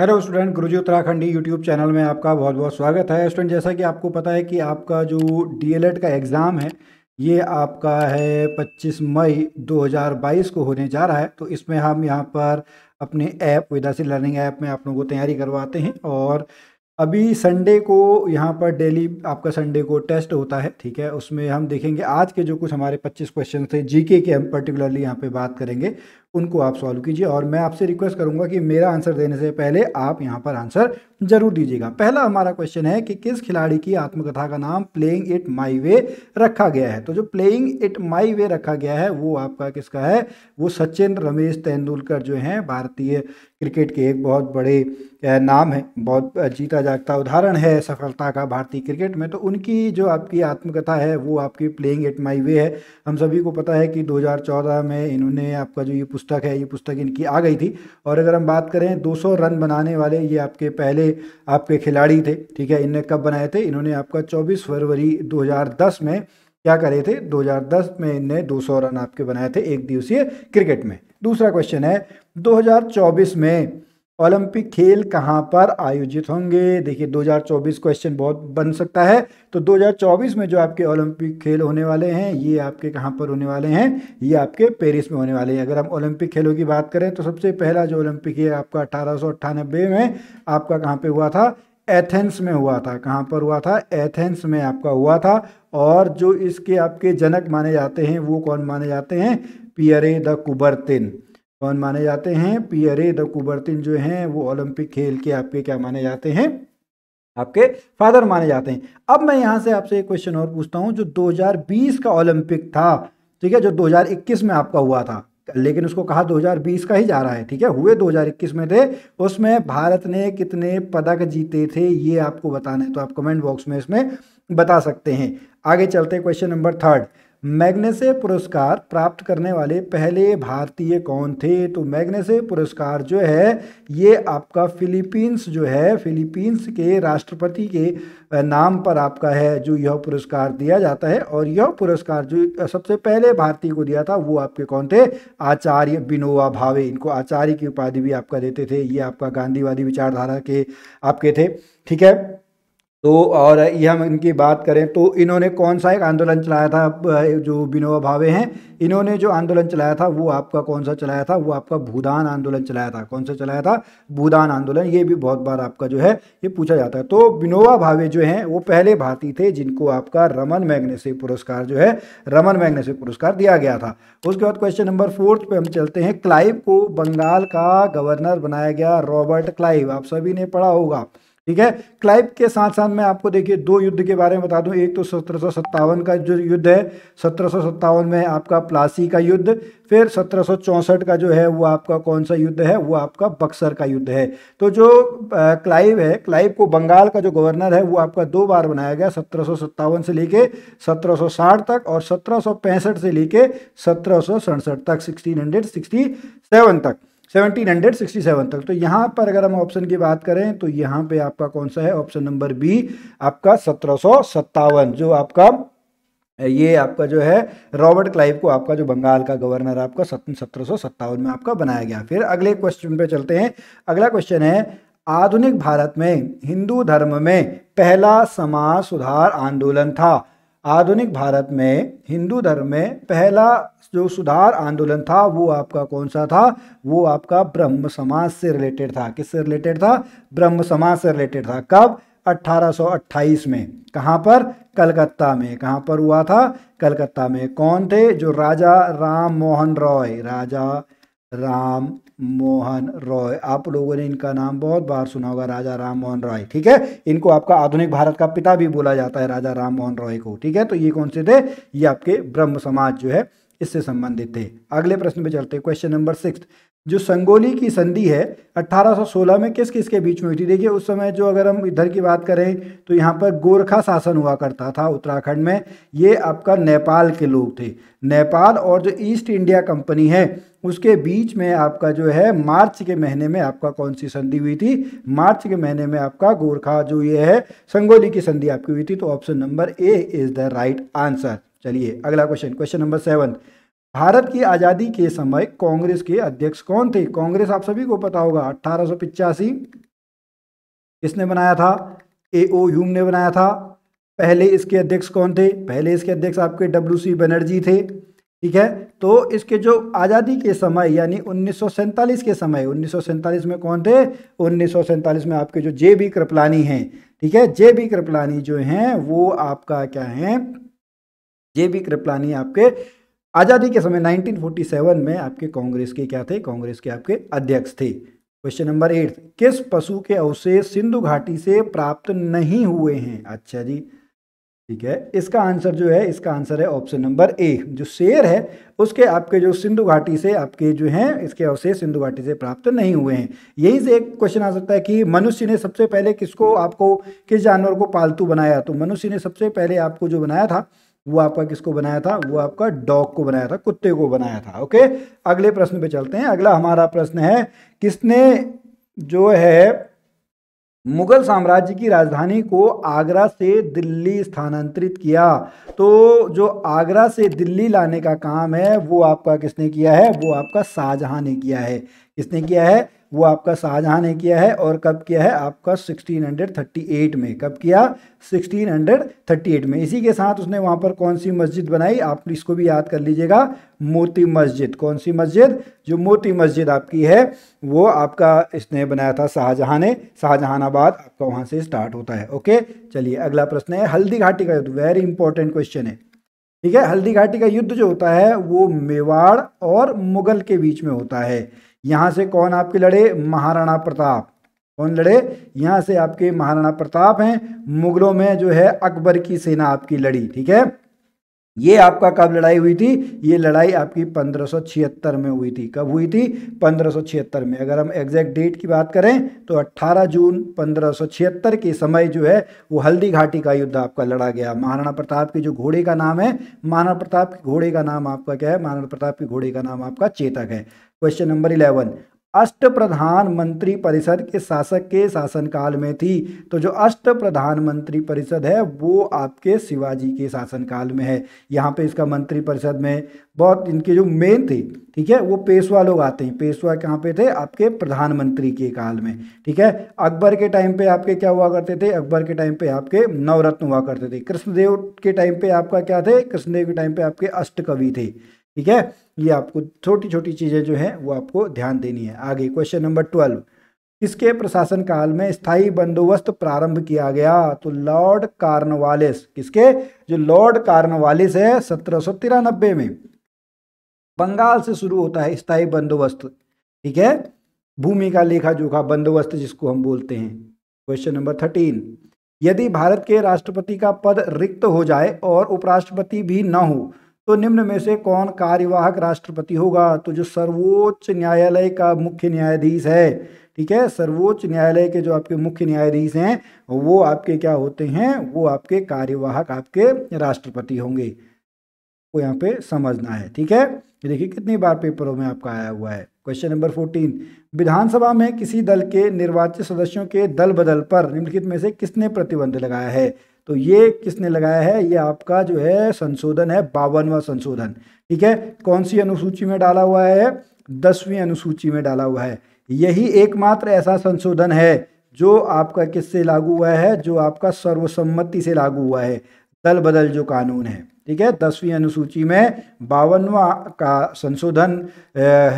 hello student Guruji Uttarakhandi YouTube channel में आपका बहुत बहुत स्वागत है स्टूडेंट जैसा कि आपको पता है कि आपका जो डी का एग्ज़ाम है ये आपका है 25 मई 2022 को होने जा रहा है तो इसमें हम यहाँ पर अपने ऐप विदासी लर्निंग ऐप में आप लोगों को तैयारी करवाते हैं और अभी संडे को यहाँ पर डेली आपका संडे को टेस्ट होता है ठीक है उसमें हम देखेंगे आज के जो कुछ हमारे 25 क्वेश्चन थे जीके के हम पर्टिकुलरली यहाँ पे बात करेंगे उनको आप सॉल्व कीजिए और मैं आपसे रिक्वेस्ट करूंगा कि मेरा आंसर देने से पहले आप यहाँ पर आंसर जरूर दीजिएगा पहला हमारा क्वेश्चन है कि किस खिलाड़ी की आत्मकथा का नाम प्लेइंग इट माई वे रखा गया है तो जो प्लेइंग इट माई वे रखा गया है वो आपका किसका है वो सचिन रमेश तेंदुलकर जो हैं भारतीय क्रिकेट के एक बहुत बड़े नाम है बहुत जीता जागता उदाहरण है सफलता का भारतीय क्रिकेट में तो उनकी जो आपकी आत्मकथा है वो आपकी प्लेइंग इट माई वे है हम सभी को पता है कि दो में इन्होंने आपका जो ये पुस्तक पुस्तक है ये पुस्तक इनकी आ गई थी और अगर हम बात करें 200 रन बनाने वाले ये आपके पहले आपके खिलाड़ी थे ठीक है इनने कब बनाए थे इन्होंने आपका 24 फरवरी 2010 में क्या करे थे 2010 में इनने 200 रन आपके बनाए थे एक दिवसीय क्रिकेट में दूसरा क्वेश्चन है दो में ओलंपिक खेल कहाँ पर आयोजित होंगे देखिए 2024 क्वेश्चन बहुत बन सकता है तो 2024 में जो आपके ओलंपिक खेल होने वाले हैं ये आपके कहाँ पर होने वाले हैं ये आपके पेरिस में होने वाले हैं अगर हम ओलंपिक खेलों की बात करें तो सबसे पहला जो ओलंपिक है आपका अठारह में आपका कहाँ पर हुआ था एथेंस में हुआ था कहाँ पर हुआ था एथेंस में आपका हुआ था और जो इसके आपके जनक माने जाते हैं वो कौन माने जाते हैं पियरे द कुबरतिन कौन माने जाते हैं पियरे द कुबर्तिन जो हैं वो ओलंपिक खेल के आपके क्या माने जाते हैं आपके फादर माने जाते हैं अब मैं यहाँ से आपसे एक क्वेश्चन और पूछता हूँ जो 2020 का ओलंपिक था ठीक है जो 2021 में आपका हुआ था लेकिन उसको कहा 2020 का ही जा रहा है ठीक है हुए 2021 में थे उसमें भारत ने कितने पदक जीते थे ये आपको बताना है तो आप कमेंट बॉक्स में इसमें बता सकते हैं आगे चलते क्वेश्चन नंबर थर्ड मैग्नेसे पुरस्कार प्राप्त करने वाले पहले भारतीय कौन थे तो मैग्नेसे पुरस्कार जो है ये आपका फिलीपींस जो है फिलीपींस के राष्ट्रपति के नाम पर आपका है जो यह पुरस्कार दिया जाता है और यह पुरस्कार जो सबसे पहले भारतीय को दिया था वो आपके कौन थे आचार्य बिनोवा भावे इनको आचार्य की उपाधि भी आपका देते थे ये आपका गांधीवादी विचारधारा के आपके थे ठीक है तो और ये हम इनकी बात करें तो इन्होंने कौन सा एक आंदोलन चलाया था जो विनोबा भावे हैं इन्होंने जो आंदोलन चलाया था वो आपका कौन सा चलाया था वो आपका भूदान आंदोलन चलाया था कौन सा चलाया था भूदान आंदोलन ये भी बहुत बार आपका जो है ये पूछा जाता है तो विनोबा भावे जो हैं वो पहले भारतीय थे जिनको आपका रमन मैग्नेसे पुरस्कार जो है रमन मैग्नेसे पुरस्कार दिया गया था उसके बाद क्वेश्चन नंबर फोर्थ पर हम चलते हैं क्लाइव को बंगाल का गवर्नर बनाया गया रॉबर्ट क्लाइव आप सभी ने पढ़ा होगा ठीक है क्लाइव के साथ साथ मैं आपको देखिए दो युद्ध के बारे में बता दूं एक तो सत्रह का जो युद्ध है सत्रह में आपका प्लासी का युद्ध फिर सत्रह का जो है वो आपका कौन सा युद्ध है वो आपका बक्सर का युद्ध है तो जो क्लाइव है क्लाइव को बंगाल का जो गवर्नर है वो आपका दो बार बनाया गया सत्रह से लेके सत्रह तक और सत्रह से लेके सत्रह तक सिक्सटीन तक 1767 तक तो यहाँ पर अगर हम ऑप्शन की बात करें तो यहाँ पे आपका कौन सा है ऑप्शन नंबर बी आपका सत्रह जो आपका ये आपका जो है रॉबर्ट क्लाइव को आपका जो बंगाल का गवर्नर आपका सत्रह में आपका बनाया गया फिर अगले क्वेश्चन पे चलते हैं अगला क्वेश्चन है आधुनिक भारत में हिंदू धर्म में पहला समाज सुधार आंदोलन था आधुनिक भारत में हिंदू धर्म में पहला जो सुधार आंदोलन था वो आपका कौन सा था वो आपका ब्रह्म समाज से रिलेटेड था किससे रिलेटेड था ब्रह्म समाज से रिलेटेड था कब 1828 में कहाँ पर कलकत्ता में कहाँ पर हुआ था कलकत्ता में कौन थे जो राजा राम मोहन रॉय राजा राम मोहन रॉय आप लोगों ने इनका नाम बहुत बार सुना होगा राजा राम मोहन रॉय ठीक है इनको आपका आधुनिक भारत का पिता भी बोला जाता है राजा राम मोहन रॉय को ठीक है तो ये कौन से थे ये आपके ब्रह्म समाज जो है इससे संबंधित थे अगले प्रश्न पे चलते हैं क्वेश्चन नंबर सिक्स जो संगोली की संधि है 1816 में किस किसके बीच में हुई थी देखिए उस समय जो अगर हम इधर की बात करें तो यहाँ पर गोरखा शासन हुआ करता था उत्तराखंड में ये आपका नेपाल के लोग थे नेपाल और जो ईस्ट इंडिया कंपनी है उसके बीच में आपका जो है मार्च के महीने में आपका कौन सी संधि हुई थी मार्च के महीने में आपका गोरखा जो ये है संगोली की संधि आपकी हुई थी तो option number A is the right answer चलिए अगला question question number seven Bharat की आज़ादी के समय कांग्रेस के अध्यक्ष कौन थे कांग्रेस आप सभी को पता होगा अठारह किसने बनाया था ए ओ ह्यूम ने बनाया था पहले इसके अध्यक्ष कौन थे पहले इसके अध्यक्ष आपके डब्ल्यू सी बनर्जी थे ठीक है तो इसके जो आज़ादी के समय यानी उन्नीस के समय उन्नीस में कौन थे उन्नीस में आपके जो जे बी कृपलानी हैं ठीक है जे बी कृपलानी जो हैं वो आपका क्या है जे बी कृपलानी आपके आज़ादी के समय 1947 में आपके कांग्रेस के क्या थे कांग्रेस के आपके अध्यक्ष थे क्वेश्चन नंबर एट किस पशु के अवशेष सिंधु घाटी से प्राप्त नहीं हुए हैं अच्छा जी ठीक है इसका आंसर जो है इसका आंसर है ऑप्शन नंबर ए जो शेर है उसके आपके जो सिंधु घाटी से आपके जो हैं इसके अवशेष सिंधु घाटी से प्राप्त नहीं हुए हैं यही से एक क्वेश्चन आ सकता है कि मनुष्य ने सबसे पहले किसको आपको किस जानवर को पालतू बनाया तो मनुष्य ने सबसे पहले आपको जो बनाया था वो आपका किसको बनाया था वो आपका डॉग को बनाया था कुत्ते को बनाया था ओके अगले प्रश्न पे चलते हैं अगला हमारा प्रश्न है किसने जो है मुगल साम्राज्य की राजधानी को आगरा से दिल्ली स्थानांतरित किया तो जो आगरा से दिल्ली लाने का काम है वो आपका किसने किया है वो आपका शाहजहां ने किया है किसने किया है वो आपका शाहजहां ने किया है और कब किया है आपका 1638 में कब किया 1638 में इसी के साथ उसने वहाँ पर कौन सी मस्जिद बनाई आप इसको भी याद कर लीजिएगा मोती मस्जिद कौन सी मस्जिद जो मोती मस्जिद आपकी है वो आपका इसने बनाया था शाहजहां ने शाहजहानाबाद आपका वहाँ से स्टार्ट होता है ओके चलिए अगला प्रश्न है हल्दी घाटी का युद्ध वेरी इंपॉर्टेंट क्वेश्चन है ठीक है हल्दी घाटी का युद्ध जो होता है वो मेवाड़ और मुगल के बीच में होता है यहाँ से कौन आपके लड़े महाराणा प्रताप कौन लड़े यहाँ से आपके महाराणा प्रताप हैं मुगलों में जो है अकबर की सेना आपकी लड़ी ठीक है ये आपका कब लड़ाई हुई थी ये लड़ाई आपकी 1576 में हुई थी कब हुई थी 1576 में अगर हम एग्जैक्ट डेट की बात करें तो 18 जून 1576 के समय जो है वो हल्दी घाटी का युद्ध आपका लड़ा गया महाराणा प्रताप के जो घोड़े का नाम है महाराणा प्रताप के घोड़े का नाम आपका क्या है महाराणा प्रताप के घोड़े का नाम आपका चेतक है क्वेश्चन नंबर इलेवन अष्ट प्रधानमंत्री परिषद के शासक के शासनकाल में थी तो जो अष्ट प्रधानमंत्री परिषद है वो आपके शिवाजी के शासनकाल में है यहाँ पे इसका मंत्री परिषद में बहुत इनके जो मेन थे ठीक है वो पेशवा लोग आते हैं पेशवा कहाँ पे थे आपके प्रधानमंत्री के काल में ठीक है अकबर के टाइम पे आपके क्या हुआ करते थे अकबर के टाइम पे आपके नवरत्न हुआ करते थे कृष्णदेव के टाइम पे आपका क्या थे कृष्णदेव के टाइम पे आपके अष्ट कवि थे ठीक है ये आपको छोटी छोटी चीज़ें जो है वो आपको ध्यान देनी है आगे क्वेश्चन नंबर ट्वेल्व किसके प्रशासन काल में स्थाई बंदोबस्त प्रारंभ किया गया तो लॉर्ड कार्नवालिस किसके जो लॉर्ड कार्नवालिस है सत्रह में बंगाल से शुरू होता है स्थायी बंदोबस्त ठीक है भूमि का लेखा जोखा बंदोबस्त जिसको हम बोलते हैं क्वेश्चन नंबर थर्टीन यदि भारत के राष्ट्रपति का पद रिक्त हो जाए और उपराष्ट्रपति भी न हो तो निम्न में से कौन कार्यवाहक राष्ट्रपति होगा तो जो सर्वोच्च न्यायालय का मुख्य न्यायाधीश है ठीक है सर्वोच्च न्यायालय के जो आपके मुख्य न्यायाधीश हैं वो आपके क्या होते हैं वो आपके कार्यवाहक आपके राष्ट्रपति होंगे वो यहाँ पे समझना है ठीक है देखिए कितनी बार पेपरों में आपका आया हुआ है क्वेश्चन नंबर फोर्टीन विधानसभा में किसी दल के निर्वाचित सदस्यों के दल बदल पर निम्नलिखित में से किसने प्रतिबंध लगाया है तो ये किसने लगाया है ये आपका जो है संशोधन है बावनवा संशोधन ठीक है कौन सी अनुसूची में डाला हुआ है दसवीं अनुसूची में डाला हुआ है यही एकमात्र ऐसा संशोधन है जो आपका किससे लागू हुआ है जो आपका सर्वसम्मति से लागू हुआ है दल बदल जो कानून है ठीक है दसवीं अनुसूची में बावनवा का संशोधन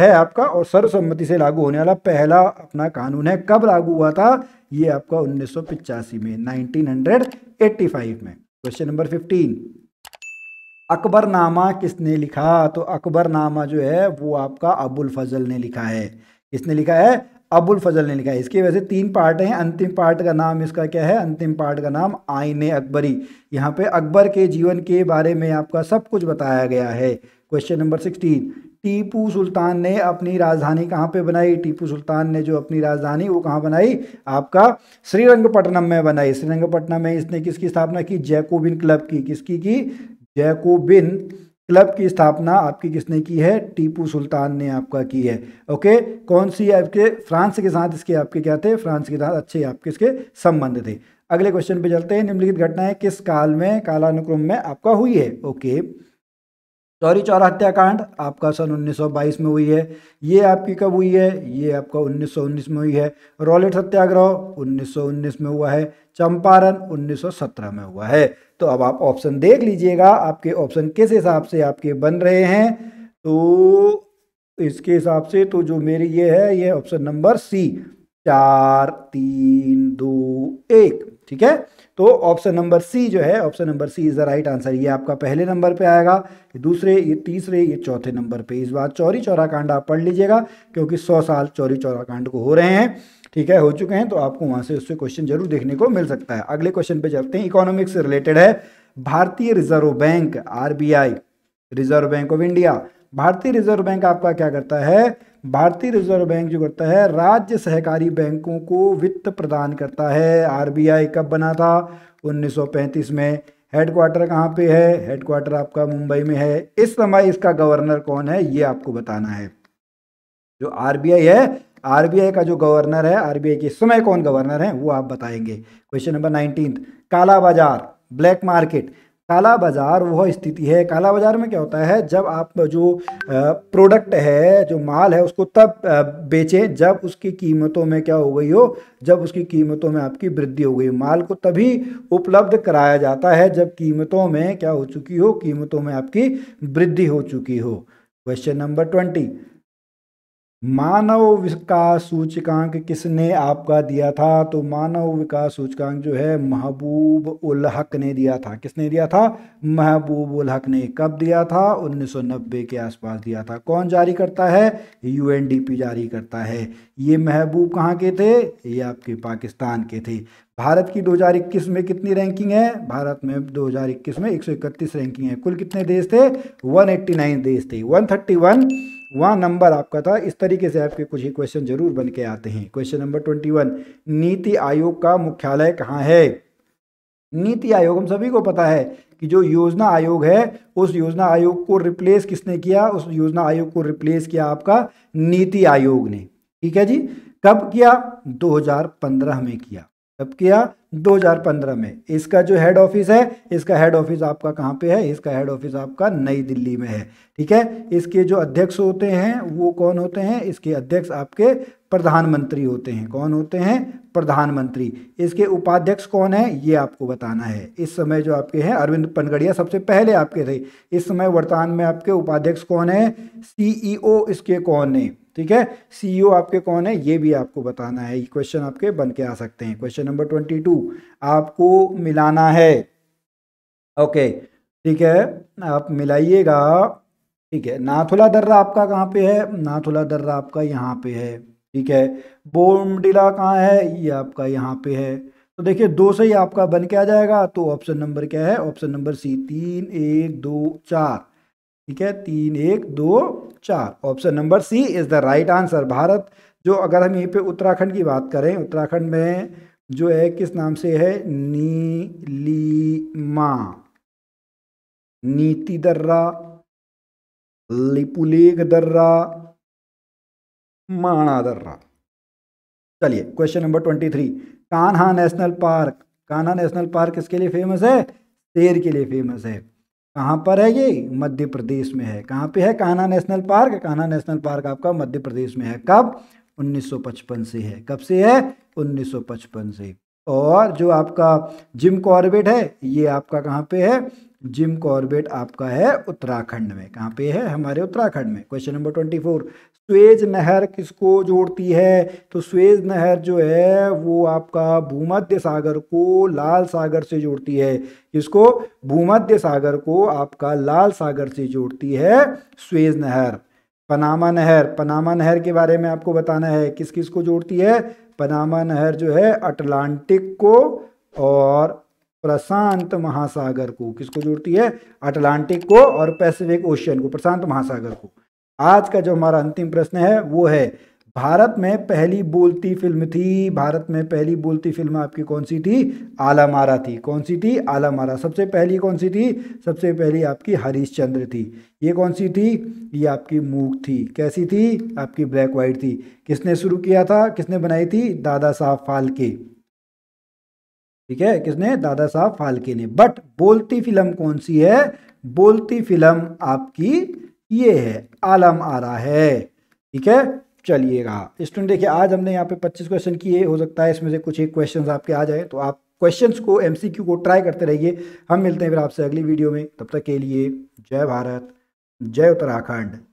है आपका और सर्वसम्मति से लागू होने वाला पहला अपना कानून है कब लागू हुआ था ये आपका उन्नीस में 85 में क्वेश्चन नंबर 15 अकबरनामा किसने लिखा तो अकबरनामा जो है वो आपका अबुल फजल ने लिखा है किसने लिखा है अबुल फजल ने लिखा है इसके वजह से तीन पार्ट हैं अंतिम पार्ट का नाम इसका क्या है अंतिम पार्ट का नाम आईने अकबरी यहाँ पे अकबर के जीवन के बारे में आपका सब कुछ बताया गया है question number sixteen Tipu Sultan ने अपनी राजधानी कहाँ पे बनाई टीपू सुल्तान ने जो अपनी राजधानी वो कहाँ बनाई आपका श्रीरंगपट्टनम में बनाई श्रीरंगपट्टनम में इसने किसकी स्थापना की जैकोबिन क्लब की किसकी की जैकोबिन क्लब की स्थापना आपकी किसने की है टीपू सुल्तान ने आपका की है ओके कौन सी आपके फ्रांस के साथ इसके आपके क्या थे फ्रांस के साथ अच्छे आपके इसके संबंध थे अगले क्वेश्चन पे चलते हैं निम्नलिखित घटनाएं किस काल में कालानुक्रम में आपका हुई है ओके चौरी चौरा हत्याकांड आपका सन 1922 में हुई है ये आपकी कब हुई है ये आपका 1919 में हुई है रोलेट सत्याग्रह 1919 में हुआ है चंपारण 1917 में हुआ है तो अब आप ऑप्शन देख लीजिएगा आपके ऑप्शन किस हिसाब से आपके बन रहे हैं तो इसके हिसाब से तो जो मेरी ये है ये ऑप्शन नंबर सी चार तीन दो एक ठीक है तो ऑप्शन नंबर सी जो है option number C is the right answer ये आपका पहले नंबर पे आएगा ये दूसरे ये तीसरे ये चौथे नंबर पे इस बार चौरी चौरा कांड आप पढ़ लीजिएगा क्योंकि सौ साल चौरी चौरा कांड को हो रहे हैं ठीक है हो चुके हैं तो आपको वहां से उससे क्वेश्चन जरूर देखने को मिल सकता है अगले क्वेश्चन पे चलते हैं इकोनॉमिक्स से रिलेटेड है भारतीय reserve bank R reserve bank of India भारतीय रिजर्व बैंक आपका क्या करता है भारतीय रिजर्व बैंक जो करता है राज्य सहकारी बैंकों को वित्त प्रदान करता है आरबीआई कब बना था 1935 में हेडक्वार्टर कहाँ पे है हेडक्वार्टर आपका मुंबई में है इस समय इसका गवर्नर कौन है ये आपको बताना है जो आरबीआई है आरबीआई का जो गवर्नर है आरबीआई के समय कौन गवर्नर है वो आप बताएंगे क्वेश्चन नंबर नाइनटीन काला बाजार ब्लैक मार्केट काला बाज़ार वह स्थिति है काला बाज़ार में क्या होता है जब आप जो प्रोडक्ट है जो माल है उसको तब बेचें जब उसकी कीमतों में क्या हो गई हो जब उसकी कीमतों में आपकी वृद्धि हो गई माल को तभी उपलब्ध कराया जाता है जब कीमतों में क्या हो चुकी हो कीमतों में आपकी वृद्धि हो चुकी हो क्वेश्चन नंबर ट्वेंटी मानव विकास सूचकांक किसने आपका दिया था तो मानव विकास सूचकांक जो है महबूब उल हक ने दिया था किसने दिया था महबूब उल हक ने कब दिया था 1990 के आसपास दिया था कौन जारी करता है यूएनडीपी जारी करता है ये महबूब कहाँ के थे ये आपके पाकिस्तान के थे भारत की 2021 में कितनी रैंकिंग है भारत में 2021 में 131 रैंकिंग है कुल कितने देश थे 189 देश थे 131 वहाँ नंबर आपका था इस तरीके से आपके कुछ ही क्वेश्चन जरूर बन के आते हैं क्वेश्चन नंबर ट्वेंटी वन नीति आयोग का मुख्यालय कहाँ है नीति आयोग हम सभी को पता है कि जो योजना आयोग है उस योजना आयोग को रिप्लेस किसने किया उस योजना आयोग को रिप्लेस किया आपका नीति आयोग ने ठीक है जी कब किया दो में किया कब किया 2015 में इसका जो हेड ऑफिस है इसका हेड ऑफिस आपका कहाँ पे है इसका हेड ऑफिस आपका नई दिल्ली में है ठीक है इसके जो अध्यक्ष होते हैं वो कौन होते हैं इसके अध्यक्ष आपके प्रधानमंत्री होते हैं कौन होते हैं प्रधानमंत्री इसके उपाध्यक्ष कौन है ये आपको बताना है इस समय जो आपके हैं अरविंद पनगड़िया सबसे पहले आपके थे इस समय वर्तमान में आपके उपाध्यक्ष कौन है सीईओ e इसके कौन है ठीक है सीईओ e आपके कौन है ये भी आपको बताना है ये क्वेश्चन आपके बन के आ सकते हैं क्वेश्चन नंबर ट्वेंटी टू आपको मिलाना है ओके ठीक है आप मिलाइएगा ठीक है नाथुला दर्रा आपका कहाँ पे है नाथुला दर्रा आपका यहाँ पे है ठीक है बोमडिला कहाँ है ये आपका यहाँ पे है तो देखिए दो से ही आपका बन के आ जाएगा तो ऑप्शन नंबर क्या है ऑप्शन नंबर सी तीन एक दो चार ठीक है तीन एक दो चार option number C is the right answer Bharat जो अगर हम यहीं पे उत्तराखंड की बात करें उत्तराखंड में जो है किस नाम से है नीलीमा नीति दर्रा लिपुलेख दर्रा माणा दर्रा चलिए question number twenty three Kanha national park Kanha national park किसके लिए फेमस है शेर के लिए फेमस है कहाँ पर है ये मध्य प्रदेश में है कहाँ पे है Kanha national park Kanha national park आपका मध्य प्रदेश में है कब 1955 से है कब से है 1955 से और जो आपका जिम कॉर्बेट है ये आपका कहाँ पे है जिम कॉर्बेट आपका है उत्तराखंड में कहाँ पे है हमारे उत्तराखंड में question number twenty four Suez नहर किसको जोड़ती है तो स्वेज नहर जो है वो आपका भूमध्य सागर को लाल सागर से जोड़ती है इसको भूमध्य सागर को आपका लाल सागर से जोड़ती है स्वेज नहर पनामा नहर पनामा नहर के बारे में आपको बताना है किस किस को जोड़ती है पनामा नहर जो है अटलांटिक को और प्रशांत महासागर को किसको जोड़ती है अटलांटिक को और पैसिफिक ओशियन को प्रशांत महासागर को आज का जो हमारा अंतिम प्रश्न है वो है भारत में पहली बोलती फिल्म थी भारत में पहली बोलती फिल्म आपकी कौन सी थी आला मारा थी कौन सी थी आला मारा सबसे पहली कौन सी थी सबसे पहली आपकी हरीश्चंद्र थी ये कौन सी थी ये आपकी मूक थी कैसी थी आपकी ब्लैक वाइट थी किसने शुरू किया था किसने बनाई थी दादा साहब फालके ठीक है किसने दादा साहब फालके ने बट बोलती फिल्म कौन सी है बोलती फिल्म आपकी ये है आलम आ रहा है ठीक है चलिएगा स्टूडेंट देखिए आज हमने यहाँ पे 25 क्वेश्चन किए हो सकता है इसमें से कुछ एक क्वेश्चन आपके आ जाए तो आप क्वेश्चंस को एमसीक्यू को ट्राई करते रहिए हम मिलते हैं फिर आपसे अगली वीडियो में तब तक के लिए जय भारत जय उत्तराखंड